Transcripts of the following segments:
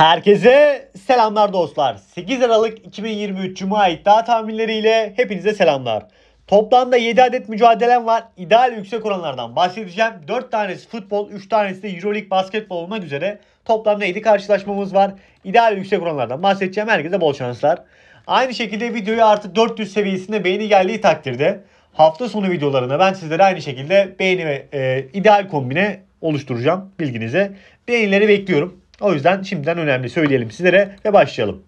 Herkese selamlar dostlar. 8 Aralık 2023 Cuma iddia tahminleriyle hepinize selamlar. Toplamda 7 adet mücadelem var. İdeal yüksek oranlardan bahsedeceğim. 4 tanesi futbol, 3 tanesi de Euroleague basketbol olmak üzere toplamda 7 karşılaşmamız var. İdeal yüksek oranlardan bahsedeceğim. Herkese bol şanslar. Aynı şekilde videoyu artı 400 seviyesinde beğeni geldiği takdirde hafta sonu videolarına ben sizlere aynı şekilde beğeni ve e, ideal kombine oluşturacağım bilginize. Beğenileri bekliyorum. O yüzden şimdiden önemli söyleyelim sizlere ve başlayalım.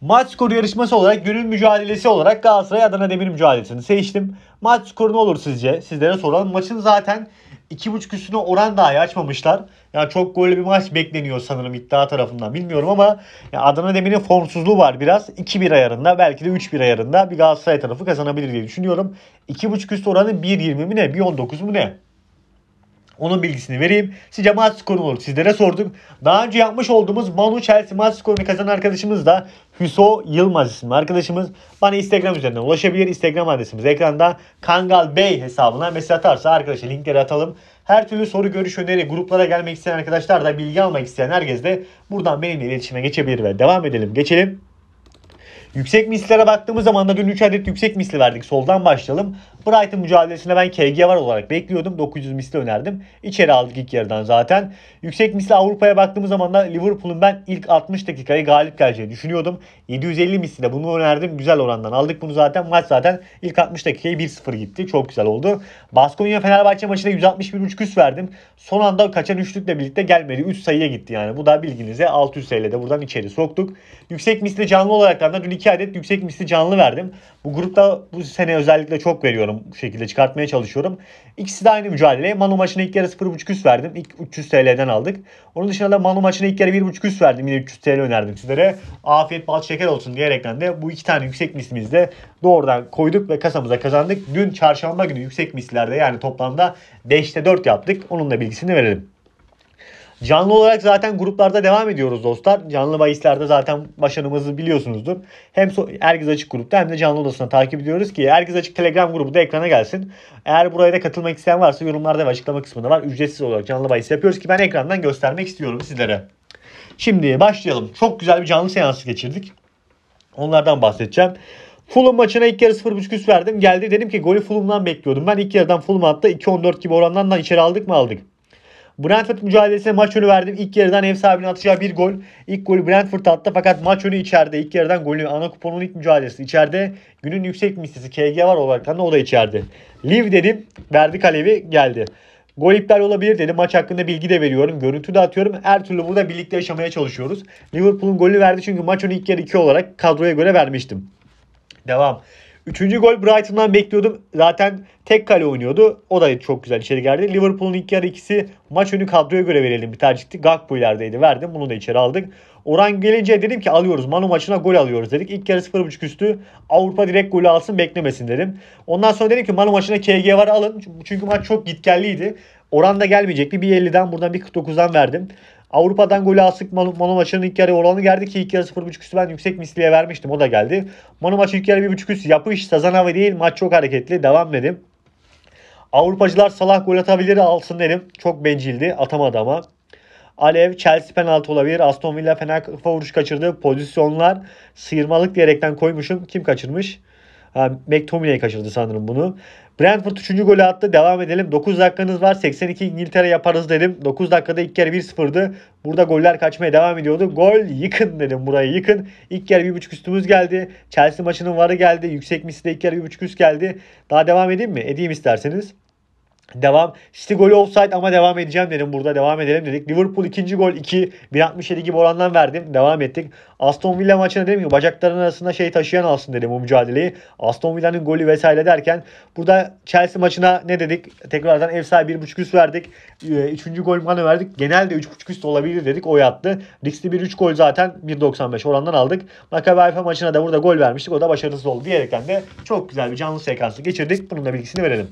Maç skoru yarışması olarak günün mücadelesi olarak Galatasaray Adana Demir mücadelesini seçtim. Maç skoru ne olur sizce? Sizlere soralım. Maçın zaten 2.5 üstüne oran daha açmamışlar. Ya çok gollü bir maç bekleniyor sanırım iddia tarafından bilmiyorum ama yani Adana Demir'in formsuzluğu var biraz. 2-1 ayarında belki de 3-1 ayarında bir Galatasaray tarafı kazanabilir diye düşünüyorum. 2.5 üst oranı 1.20 mi ne? 1.19 mu ne? Onun bilgisini vereyim. Siz maç skoru olur sizlere sorduk. Daha önce yapmış olduğumuz Manu Chelsea maç skorunu kazanan arkadaşımız da Hüso Yılmaz isimli arkadaşımız bana Instagram üzerinden ulaşabilir. Instagram adresimiz ekranda Kangal Bey hesabına mesaj atarsa arkadaşlar linkleri atalım. Her türlü soru, görüş, öneri, gruplara gelmek isteyen arkadaşlar da bilgi almak isteyen herkes de buradan benimle iletişime geçebilir ve devam edelim. Geçelim. Yüksek mislere baktığımız zaman da dün 3 adet yüksek misli verdik. Soldan başlayalım. Brighton mücadelesine ben KG var olarak bekliyordum. 900 misli önerdim. İçeri aldık ilk yarıdan zaten. Yüksek misli Avrupa'ya baktığımız zaman da Liverpool'un ben ilk 60 dakikayı galip geleceğini düşünüyordum. 750 misli de bunu önerdim. Güzel orandan aldık bunu zaten. Maç zaten ilk 60 dakikayı 1-0 gitti. Çok güzel oldu. Baskonya Fenerbahçe maçına 161.5 küs verdim. Son anda kaçan üçlükle birlikte gelmedi. 3 sayıya gitti yani. Bu da bilginize 600 de buradan içeri soktuk. Yüksek misli canlı olarak da dün 2 adet yüksek misli canlı verdim. Bu grupta bu sene özellikle çok veriyorum. Bu şekilde çıkartmaya çalışıyorum. İkisi de aynı mücadele. Manu maçına ilk yarı 0.5 üst verdim. İlk 300 TL'den aldık. Onun dışında da Manu maçına ilk yarı 1.5 üst verdim. Yine 300 TL önerdim sizlere. Afiyet bal şeker olsun diyerekten de bu iki tane yüksek mislimizi de doğrudan koyduk ve kasamıza kazandık. Dün çarşamba günü yüksek mislerde yani toplamda 5'te 4 yaptık. Onun da bilgisini verelim. Canlı olarak zaten gruplarda devam ediyoruz dostlar. Canlı bahislerde zaten başarımızı biliyorsunuzdur. Hem Ergiz Açık grupta hem de canlı odasına takip ediyoruz ki Ergiz Açık Telegram grubu da ekrana gelsin. Eğer buraya da katılmak isteyen varsa yorumlarda ve açıklama kısmında var. Ücretsiz olarak canlı bahis yapıyoruz ki ben ekrandan göstermek istiyorum sizlere. Şimdi başlayalım. Çok güzel bir canlı seansı geçirdik. Onlardan bahsedeceğim. Fulham maçına ilk yarı 0.5 üst verdim. Geldi dedim ki golü Fulham'dan bekliyordum. Ben ilk yarıdan Fulham attı. 14 gibi orandan da içeri aldık mı aldık. Brentford mücadelesine maç önü verdim. İlk yarıdan ev sahibinin atacağı bir gol. İlk golü Brentford attı fakat maç önü içeride. İlk yarıdan golü ana kuponun ilk mücadelesi içeride. Günün yüksek misisi KG var olarak da o da içeride. Liv dedim. Verdik Alevi geldi. Gol iptal olabilir dedim. Maç hakkında bilgi de veriyorum. Görüntü de atıyorum. Her türlü burada birlikte yaşamaya çalışıyoruz. Liverpool'un golü verdi çünkü maç önü ilk yarı 2 olarak kadroya göre vermiştim. Devam. Üçüncü gol Brighton'dan bekliyordum. Zaten tek kale oynuyordu. O da çok güzel içeri geldi. Liverpool'un ilk yarı ikisi maç önü kadroya göre verelim bir tercihti. Gakpo ilerideydi verdim. Bunu da içeri aldık. Oran gelince dedim ki alıyoruz. Manu maçına gol alıyoruz dedik. İlk yarı 0.5 üstü. Avrupa direkt golü alsın beklemesin dedim. Ondan sonra dedim ki Manu maçına KG var alın. Çünkü maç çok gitgelliydi. Oran da gelmeyecekti. Bir 50'den buradan bir 49'dan verdim. Avrupa'dan golü asık Manu, Manu maçının ilk yarı oranı geldi ki ilk yarı 0.5 üstü ben yüksek misliye vermiştim. O da geldi. Manu maçı ilk yarı 1.5 üstü yapış. Sazanava değil. Maç çok hareketli. Devam dedim. Avrupacılar Salah gol atabilir alsın dedim. Çok bencildi. Atamadı ama. Alev, Chelsea penaltı olabilir. Aston Villa fena vuruş kaçırdı. Pozisyonlar sıyırmalık diyerekten koymuşum. Kim kaçırmış? McTominay kaçırdı sanırım bunu. Brentford 3. golü attı. Devam edelim. 9 dakikanız var. 82 İngiltere yaparız dedim. 9 dakikada ilk yarı 1-0'dı. Burada goller kaçmaya devam ediyordu. Gol yıkın dedim burayı yıkın. İlk yarı 1.5 üstümüz geldi. Chelsea maçının varı geldi. Yüksek misli de ilk yarı 1.5 üst geldi. Daha devam edeyim mi? Edeyim isterseniz. Devam. City golü offside ama devam edeceğim dedim. Burada devam edelim dedik. Liverpool ikinci gol 2. 1.67 gibi orandan verdim. Devam ettik. Aston Villa maçına dedim ki bacakların arasında şey taşıyan alsın dedim bu mücadeleyi. Aston Villa'nın golü vesaire derken burada Chelsea maçına ne dedik? Tekrardan ev sahibi 1.5 üst verdik. Ee, üçüncü gol bana verdik. Genelde 3.5 üst olabilir dedik. O yattı. Rix'li bir 3 gol zaten 1.95 orandan aldık. Maccabi Haifa maçına da burada gol vermiştik. O da başarısız oldu diyerekten de çok güzel bir canlı sekansı geçirdik. Bunun da bilgisini verelim.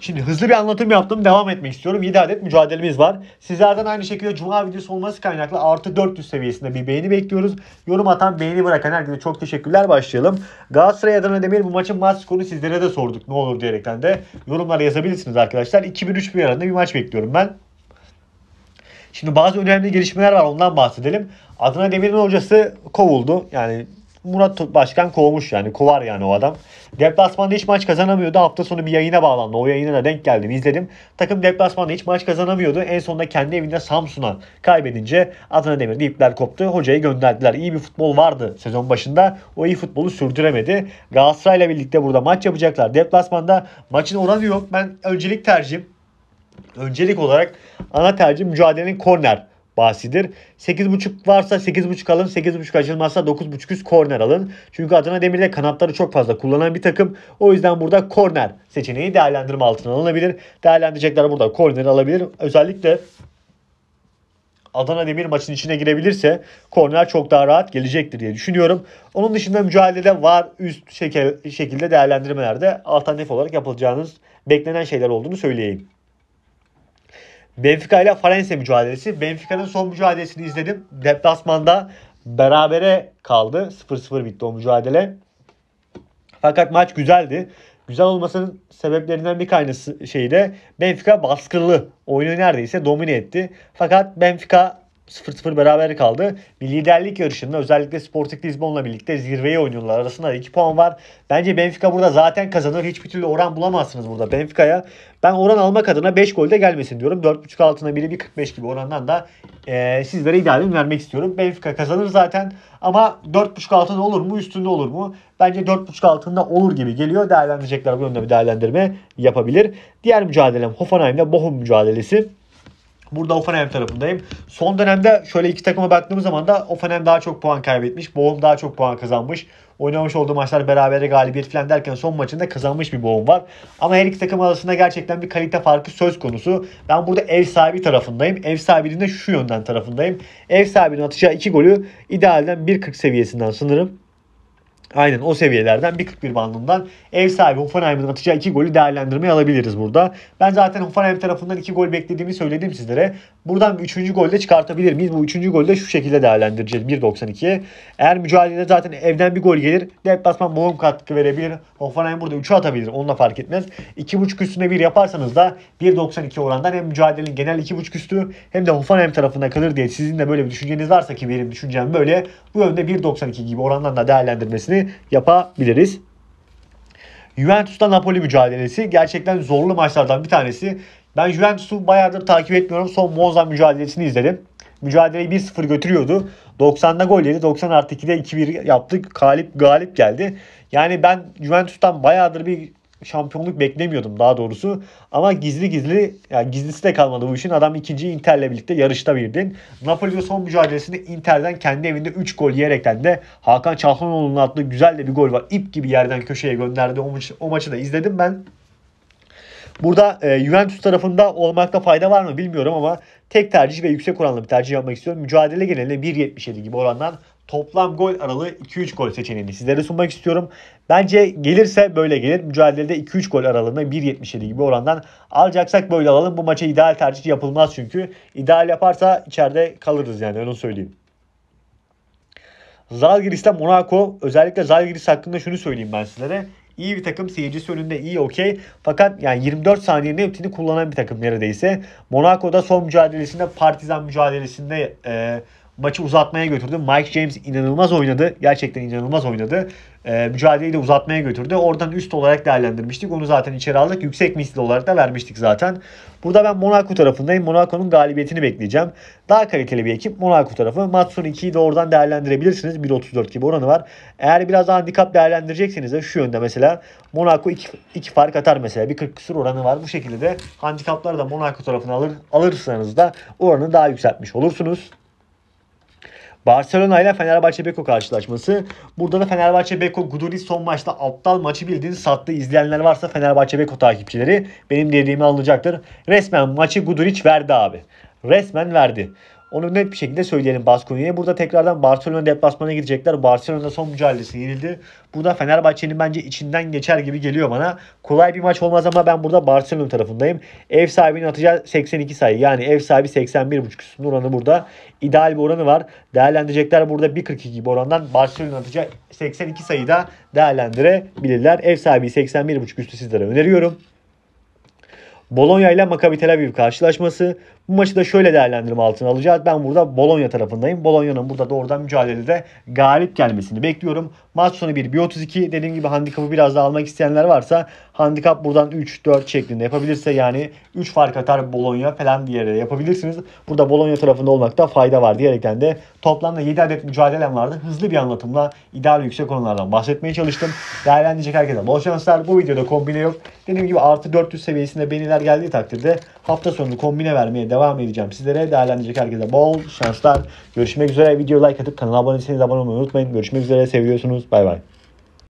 Şimdi hızlı bir anlatım yaptım. Devam etmek istiyorum. 7 adet mücadelemiz var. Sizlerden aynı şekilde Cuma videosu olması kaynaklı artı 400 seviyesinde bir beğeni bekliyoruz. Yorum atan, beğeni bırakan herkese çok teşekkürler. Başlayalım. Galatasaray Adana Demir bu maçın maç skorunu sizlere de sorduk. Ne olur diyerekten de yorumlara yazabilirsiniz arkadaşlar. 2 1 3 bir arasında bir maç bekliyorum ben. Şimdi bazı önemli gelişmeler var ondan bahsedelim. Adana Demir'in hocası kovuldu. Yani Murat Başkan kovmuş yani. Kovar yani o adam. Deplasmanda hiç maç kazanamıyordu. Hafta sonu bir yayına bağlandı. O yayına da denk geldim izledim. Takım deplasmanda hiç maç kazanamıyordu. En sonunda kendi evinde Samsun'a kaybedince Adana Demir'de ipler koptu. Hocayı gönderdiler. İyi bir futbol vardı sezon başında. O iyi futbolu sürdüremedi. Galatasaray'la birlikte burada maç yapacaklar. Deplasmanda maçın oranı yok. Ben öncelik tercihim öncelik olarak ana tercih mücadelenin korner bahsidir. 8.5 varsa 8.5 alın. 8.5 açılmazsa 9.5 üst korner alın. Çünkü Adana Demir'de kanatları çok fazla kullanan bir takım. O yüzden burada korner seçeneği değerlendirme altına alınabilir. Değerlendirecekler burada korner alabilir. Özellikle Adana Demir maçın içine girebilirse korner çok daha rahat gelecektir diye düşünüyorum. Onun dışında mücadelede var üst şekilde değerlendirmelerde alternatif olarak yapılacağınız beklenen şeyler olduğunu söyleyeyim. Benfica ile Farense mücadelesi. Benfica'nın son mücadelesini izledim. Deplasmanda berabere kaldı. 0-0 bitti o mücadele. Fakat maç güzeldi. Güzel olmasının sebeplerinden bir kaynası şeyde Benfica baskılı oyunu neredeyse domine etti. Fakat Benfica 0-0 beraber kaldı. Bir liderlik yarışında özellikle Sporting Lisbon'la birlikte zirveye oynuyorlar. Arasında 2 puan var. Bence Benfica burada zaten kazanır. Hiçbir türlü oran bulamazsınız burada Benfica'ya. Ben oran almak adına 5 golde gelmesin diyorum. 4.5 altına 1'i 1.45 gibi orandan da e, sizlere idealini vermek istiyorum. Benfica kazanır zaten ama 4.5 altında olur mu üstünde olur mu? Bence 4.5 altında olur gibi geliyor. Değerlendirecekler bu yönde bir değerlendirme yapabilir. Diğer mücadelem Hoffenheim'le Bochum mücadelesi. Burada Offenheim tarafındayım. Son dönemde şöyle iki takıma baktığım zaman da Offenheim daha çok puan kaybetmiş. Boğum daha çok puan kazanmış. Oynamış olduğu maçlar berabere galibiyet falan derken son maçında kazanmış bir boğum var. Ama her iki takım arasında gerçekten bir kalite farkı söz konusu. Ben burada ev sahibi tarafındayım. Ev sahibinin de şu yönden tarafındayım. Ev sahibinin atacağı iki golü idealden 1.40 seviyesinden sınırım. Aynen o seviyelerden 1.41 bandından ev sahibi Hoffenheim'in atacağı 2 golü değerlendirmeye alabiliriz burada. Ben zaten Hoffenheim tarafından 2 gol beklediğimi söyledim sizlere. Buradan bir üçüncü golle çıkartabilir miyiz? Bu üçüncü golde şu şekilde değerlendireceğiz 1.92'ye. Eğer mücadelede zaten evden bir gol gelir. Deplasman boğum katkı verebilir. Hoffenheim burada 3'ü atabilir. Onunla fark etmez. 2.5 üstüne 1 yaparsanız da 1.92 orandan hem mücadelenin genel 2.5 üstü hem de Hoffenheim tarafında kalır diye sizin de böyle bir düşünceniz varsa ki benim düşüncem böyle. Bu yönde 1.92 gibi orandan da değerlendirmesini yapabiliriz. Juventus'ta Napoli mücadelesi gerçekten zorlu maçlardan bir tanesi. Ben Juventus'u bayağıdır takip etmiyorum. Son Monza mücadelesini izledim. Mücadeleyi 1-0 götürüyordu. 90'da gol yedi. 90 artı 2'de 2-1 yaptık. Galip galip geldi. Yani ben Juventus'tan bayağıdır bir şampiyonluk beklemiyordum daha doğrusu. Ama gizli gizli yani gizlisi de kalmadı bu işin. Adam ikinci Inter'le birlikte yarışta birdin. Napoli'de son mücadelesinde Inter'den kendi evinde 3 gol yiyerekten de Hakan Çalhanoğlu'nun attığı güzel de bir gol var. İp gibi yerden köşeye gönderdi. O, maçı, o maçı da izledim ben. Burada e, Juventus tarafında olmakta fayda var mı bilmiyorum ama tek tercih ve yüksek oranlı bir tercih yapmak istiyorum. Mücadele genelinde 1.77 gibi orandan toplam gol aralığı 2-3 gol seçeneğini sizlere sunmak istiyorum. Bence gelirse böyle gelir. Mücadelede 2-3 gol aralığında 1.77 gibi orandan alacaksak böyle alalım. Bu maça ideal tercih yapılmaz çünkü. ideal yaparsa içeride kalırız yani onu söyleyeyim. Zalgiris'te Monaco özellikle Zalgiris hakkında şunu söyleyeyim ben sizlere. İyi bir takım seyircisi önünde iyi okey. Fakat yani 24 saniyenin hepsini kullanan bir takım neredeyse. Monaco'da son mücadelesinde Partizan mücadelesinde e, Maçı uzatmaya götürdü. Mike James inanılmaz oynadı. Gerçekten inanılmaz oynadı. Ee, mücadeleyi de uzatmaya götürdü. Oradan üst olarak değerlendirmiştik. Onu zaten içeri aldık. Yüksek misli olarak da vermiştik zaten. Burada ben Monaco tarafındayım. Monaco'nun galibiyetini bekleyeceğim. Daha kaliteli bir ekip Monaco tarafı. Maç sonu 2'yi de oradan değerlendirebilirsiniz. 1.34 gibi oranı var. Eğer biraz daha handikap değerlendirecekseniz de şu yönde mesela Monaco 2 fark atar mesela. Bir 40 küsur oranı var. Bu şekilde de handikapları da Monaco tarafına alır, alırsanız da oranı daha yükseltmiş olursunuz. Barcelona ile Fenerbahçe Beko karşılaşması. Burada da Fenerbahçe Beko Guduric son maçta aptal maçı bildiğini sattı. İzleyenler varsa Fenerbahçe Beko takipçileri benim dediğimi anlayacaktır. Resmen maçı Guduric verdi abi. Resmen verdi. Onu net bir şekilde söyleyelim Baskonya'ya. Burada tekrardan Barcelona deplasmana gidecekler. Barcelona son mücadelesi yenildi. Burada Fenerbahçe'nin bence içinden geçer gibi geliyor bana. Kolay bir maç olmaz ama ben burada Barcelona tarafındayım. Ev sahibinin atacağı 82 sayı. Yani ev sahibi 81.5 üstünde oranı burada. İdeal bir oranı var. Değerlendirecekler burada 1.42 gibi orandan Barcelona atacağı 82 sayıda değerlendirebilirler. Ev sahibi 81.5 üstü sizlere öneriyorum. Bologna ile Maccabi Tel Aviv karşılaşması. Bu maçı da şöyle değerlendirme altına alacağız. Ben burada Bologna tarafındayım. Bologna'nın burada doğrudan mücadelede galip gelmesini bekliyorum. Maç sonu 1, 32 Dediğim gibi handikapı biraz daha almak isteyenler varsa handikap buradan 3-4 şeklinde yapabilirse yani 3 fark atar Bologna falan diye yapabilirsiniz. Burada Bologna tarafında olmakta fayda var diyerekten de toplamda 7 adet mücadelem vardı. Hızlı bir anlatımla ideal yüksek konulardan bahsetmeye çalıştım. Değerlendirecek herkese bol şanslar. Bu videoda kombine yok. Dediğim gibi artı 400 seviyesinde beniler geldiği takdirde hafta sonu kombine vermeye devam edeceğim. Sizlere değerlendirecek herkese bol şanslar. Görüşmek üzere. Video like atıp kanala abone değilseniz abone olmayı unutmayın. Görüşmek üzere. Seviyorsunuz. Bay bay.